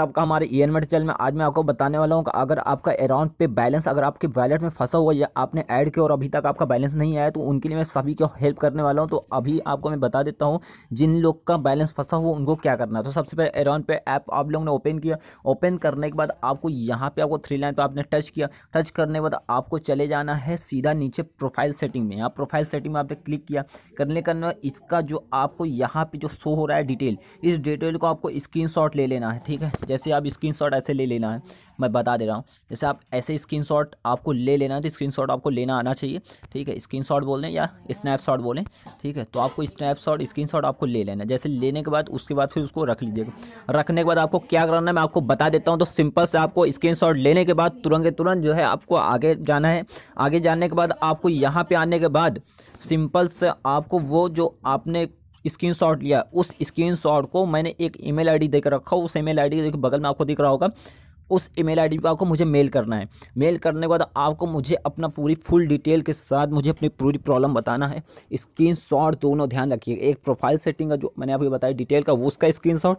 आपका हमारे E N channel में आज मैं आपको बताने वाला हूँ कि अगर आपका अराउंड पे बैलेंस अगर आपके वैलेट में फंसा हुआ या आपने ऐड किया और अभी तक आपका बैलेंस नहीं आया तो उनके लिए मैं सभी को हेल्प करने वाला हूँ तो अभी आपको मैं बता देता हूँ जिन लोग का बैलेंस फंसा हुआ उनको क्या करना है तो सबसे पहले अराउंड पे ऐप आप लोग ने ओपन किया ओपन करने के बाद आपको यहाँ पर आपको थ्री लाइन पर आपने टच किया टच करने के बाद आपको चले जाना है सीधा नीचे प्रोफाइल सेटिंग में यहाँ प्रोफाइल सेटिंग में आपने क्लिक किया करने करने इसका जो आपको यहाँ पर जो शो हो रहा है डिटेल इस डिटेल को आपको स्क्रीन ले लेना है ठीक है जैसे आप स्क्रीन ऐसे ले लेना है मैं बता दे रहा हूँ जैसे आप ऐसे स्क्रीन आपको ले लेना है तो स्क्रीन आपको लेना आना चाहिए ठीक है स्क्रीन शॉट बोलें या स्नैपशॉट बोलें ठीक है तो आपको स्नैपशॉट स्क्रीन आपको ले लेना जैसे लेने के बाद उसके बाद फिर उसको रख लीजिएगा रखने के बाद आपको क्या करना है मैं आपको बता देता हूँ तो सिंपल से आपको स्क्रीन लेने के बाद तुरंत तुरंत जो है आपको आगे जाना है आगे जाने के बाद आपको यहाँ पर आने के बाद सिंपल से आपको वो जो आपने शॉट लिया उस शॉट को मैंने एक ई आई डी देकर रखा उस ई आई डी देखो बगल में आपको दिख रहा होगा उस ईमेल आईडी पर आपको मुझे मेल करना है मेल करने के बाद आपको मुझे अपना पूरी फुल डिटेल के साथ मुझे अपनी पूरी प्रॉब्लम बताना है स्क्रीनशॉट दोनों ध्यान रखिए एक प्रोफाइल सेटिंग का जो मैंने आपको बताया डिटेल का उसका स्क्रीनशॉट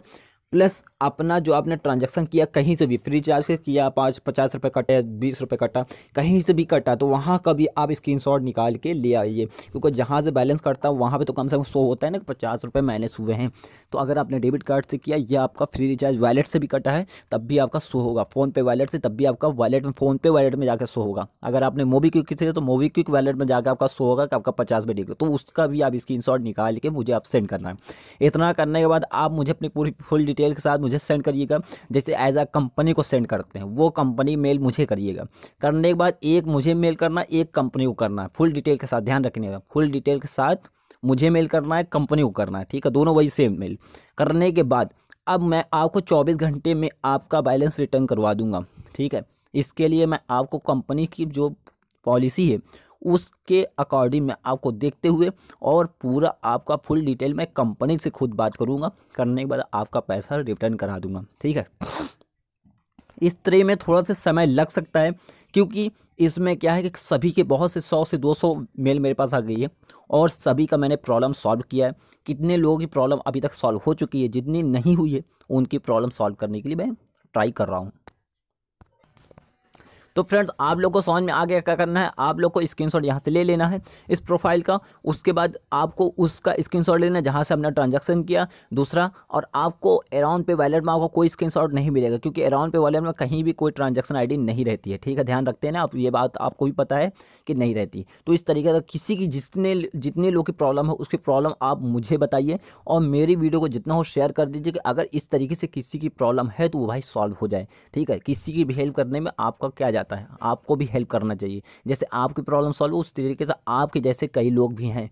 प्लस अपना जो आपने ट्रांजैक्शन किया कहीं से भी फ्री चार्ज से किया पाँच पचास रुपये कटे या बीस रुपये कटा कहीं से भी कटा तो वहाँ का भी आप स्क्रीनशॉट निकाल के ले आइए क्योंकि जहाँ से बैलेंस कटता है वहाँ पे तो कम से कम सौ होता है ना कि पचास रुपये माइनस हुए हैं तो अगर आपने डेबिट कार्ड से किया या आपका फ्री रिचार्ज वैलेट से भी कटा है तब भी आपका सो होगा फ़ोनपे वैलेट से तब भी आपका वैलेट में फ़ोनपे वैलेट में जाकर सो होगा अगर आपने मोबी क्विक से तो मोबी क्विक वैलेट में जाकर आपका सो होगा कि आपका पचास रुपये डिग्री तो उसका भी आप स्क्रीन निकाल के मुझे आप सेंड करना है इतना करने के बाद आप मुझे अपनी पूरी फुल डिटेल के साथ मुझे सेंड करिएगा जैसे एज आ कंपनी को सेंड करते हैं वो कंपनी मेल मुझे करिएगा करने के बाद एक मुझे मेल करना एक कंपनी को करना है फुल डिटेल के साथ ध्यान रखने का फुल डिटेल के साथ मुझे मेल करना है कंपनी को करना है ठीक है दोनों वही सेम मेल करने के बाद अब मैं आपको 24 घंटे में आपका बैलेंस रिटर्न करवा दूंगा ठीक है इसके लिए मैं आपको कंपनी की जो पॉलिसी है उसके अकॉर्डिंग मैं आपको देखते हुए और पूरा आपका फुल डिटेल मैं कंपनी से खुद बात करूँगा करने के बाद आपका पैसा रिटर्न करा दूँगा ठीक है इस तरह में थोड़ा सा समय लग सकता है क्योंकि इसमें क्या है कि सभी के बहुत से सौ से दो सौ मेल मेरे पास आ गई है और सभी का मैंने प्रॉब्लम सॉल्व किया है कितने लोगों की प्रॉब्लम अभी तक सॉल्व हो चुकी है जितनी नहीं हुई है उनकी प्रॉब्लम सॉल्व करने के लिए मैं ट्राई कर रहा हूँ तो फ्रेंड्स आप लोग को समझ में आ गया क्या करना है आप लोग को स्क्रीन शॉट यहाँ से ले लेना है इस प्रोफाइल का उसके बाद आपको उसका स्क्रीन शॉट लेना है जहाँ से अपना ट्रांजेक्शन किया दूसरा और आपको अराउंड पे वैलेट में आपको कोई स्क्रीन शॉट नहीं मिलेगा क्योंकि अराउंड पे वैलेट में कहीं भी कोई ट्रांजेक्शन आई नहीं रहती है ठीक है ध्यान रखते हैं ना आप ये बात आपको भी पता है कि नहीं रहती तो इस तरीके का किसी की जितने जितने लोग की प्रॉब्लम है उसकी प्रॉब्लम आप मुझे बताइए और मेरी वीडियो को जितना हो शेयर कर दीजिए कि अगर इस तरीके से किसी की प्रॉब्लम है तो वो भाई सॉल्व हो जाए ठीक है किसी की भी हेल्प करने में आपका क्या जाता जाता है आपको भी हेल्प करना चाहिए जैसे आपकी प्रॉब्लम सॉल्व उस तरीके से आपके जैसे कई लोग भी हैं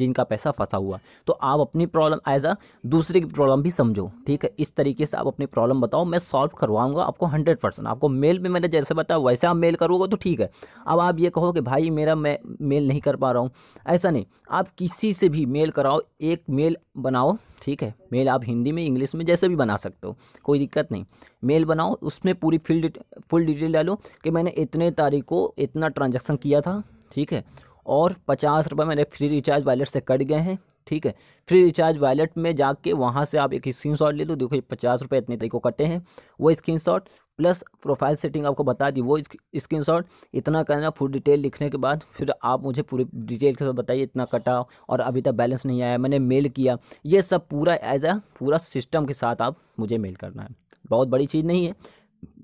जिनका पैसा फंसा हुआ तो आप अपनी प्रॉब्लम एज अ दूसरे की प्रॉब्लम भी समझो ठीक है इस तरीके से आप अपनी प्रॉब्लम बताओ मैं सॉल्व करवाऊंगा आपको हंड्रेड परसेंट आपको मेल भी मैंने जैसे बताया वैसे आप मेल करोगे तो ठीक है अब आप ये कहो कि भाई मेरा मैं मेल नहीं कर पा रहा हूँ ऐसा नहीं आप किसी से भी मेल कराओ एक मेल बनाओ ठीक है मेल आप हिंदी में इंग्लिश में जैसे भी बना सकते हो कोई दिक्कत नहीं मेल बनाओ उसमें पूरी फील्ड फुल डिटेल डालो कि मैंने इतने तारीख को इतना ट्रांजेक्शन किया था ठीक है और पचास रुपये मेरे फ्री रिचार्ज वॉलेट से कट गए हैं ठीक है फ्री रिचार्ज वॉलेट में जाके वहाँ से आप एक स्क्रीन शॉट ले लो देखो ये पचास रुपये इतने तरीके कटे हैं वो screenshot plus profile setting आपको बता दी वो स्क्रीन शॉट इतना करना फुल डिटेल लिखने के बाद फिर आप मुझे पूरी डिटेल के साथ बताइए इतना कटा और अभी तक बैलेंस नहीं आया मैंने मेल किया ये सब पूरा एज अ पूरा सिस्टम के साथ आप मुझे मेल करना है बहुत बड़ी चीज़ नहीं है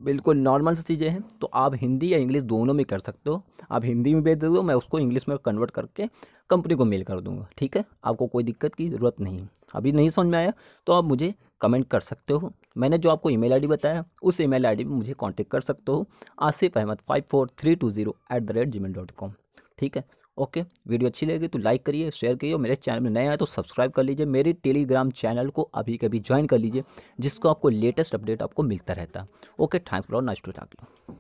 बिल्कुल नॉर्मल सी चीज़ें हैं तो आप हिंदी या इंग्लिश दोनों में कर सकते हो आप हिंदी में भेज दे दो मैं उसको इंग्लिश में कन्वर्ट करके कंपनी को मेल कर दूंगा ठीक है आपको कोई दिक्कत की ज़रूरत नहीं अभी नहीं समझ में आया तो आप मुझे कमेंट कर सकते हो मैंने जो आपको ईमेल आईडी बताया उस ईमेल आईडी में मुझे कांटेक्ट कर सकते हो Asif Ahmad five four three two zero at the rate Gmail dot com ठीक है ओके वीडियो अच्छी लगेगी तो लाइक करिए शेयर करिए और मेरे चैनल में नए आए तो सब्सक्राइब कर लीजिए मेरे टेलीग्राम चैनल को अभी कभी ज्वाइन कर लीजिए जिसको आपको लेटेस्ट अपडेट आपको मिलता रहता है okay thanks for nice to talk you